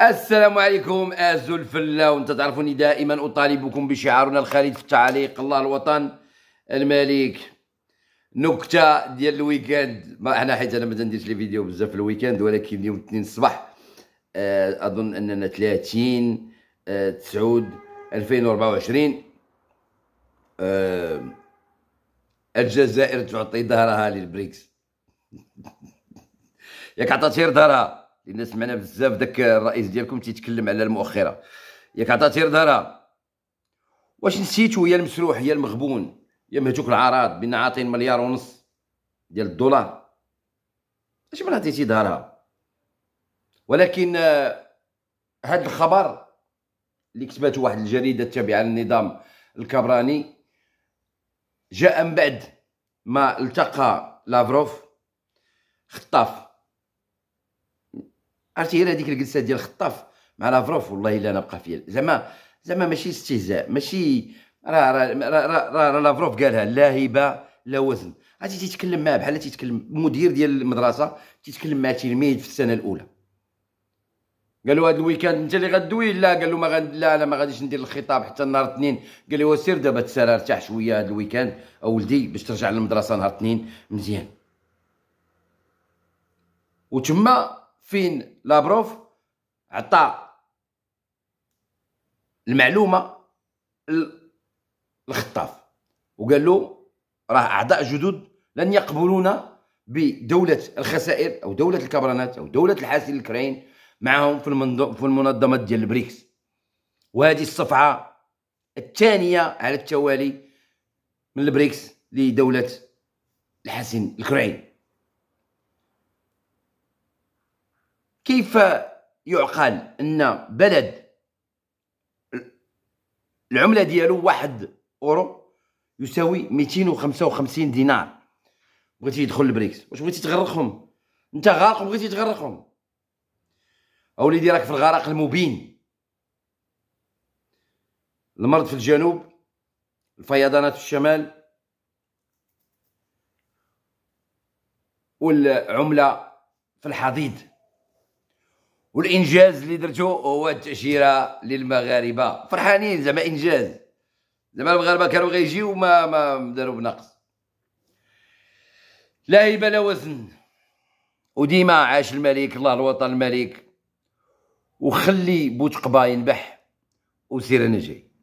السلام عليكم ازو الفلة وانت تعرفوني دائما أطالبكم بشعارنا الخالد في التعليق الله الوطن الملك نكتة ديال الويكاند ما احنا حيت انا ما تنديرش لي فيديو بزاف في الويكاند ولكن يوم الاثنين الصباح آه، اظن اننا 30 آه، تسعود 2024 آه، الجزائر تعطي ظهرها للبريكس ياك عطات ظهرها لان سمعنا بزاف داك الرئيس ديالكم تيتكلم على المؤخره ياك عطاتي دارها واش نسيتو يا المسروح يا المغبون يا مهتوك العراض بين عاطين مليار ونص ديال الدولار اش من عطيتي دارها ولكن آه، هاد الخبر اللي كتباتو واحد الجريده التابعه للنظام الكبراني جاء من بعد ما التقى لافروف خطاف عرفتي غير هذيك الجلسه ديال الخطاف مع لافروف والله الا انا بقى فيا زعما زعما ماشي استهزاء ماشي راه راه راه لافروف قالها لا هبه لا وزن عرفتي تيتكلم معاه بحال تيتكلم مدير ديال المدرسه تيتكلم مع تلميذ في السنه الاولى قال له هذا الويكاند انت اللي غدوي لا قال له ما غد... لا انا ما غاديش ندير الخطاب حتى نهار الاثنين قال له سير دابا تسرى ارتاح شويه هذا الويكاند او ولدي باش ترجع للمدرسه نهار الاثنين مزيان وتما فين لابروف عطى المعلومه للخطاف وقال له راه اعضاء جدد لن يقبلون بدوله الخسائر او دوله الكبرانات او دوله الحاسد الكرين معهم في في المنظمه ديال البريكس وهذه الصفعه الثانيه على التوالي من البريكس لدوله الحاسن الكرين كيف يعقل ان بلد العمله ديالو واحد اورو يساوي 255 دينار بغيتي يدخل البريكس واش بغيتي تغرقهم انت غارق وبغيتي تغرقهم اوليدي راك في الغرق المبين المرض في الجنوب الفيضانات في الشمال والعمله في الحضيض والانجاز اللي درتو هو التاشيره للمغاربه فرحانين زعما انجاز زعما المغاربه كانوا غيجيو ما ما داروا بنقص لا هيبه لا وزن وديما عاش الملك الله الوطن الملك وخلي بوتقبا ينبح وسير انا جاي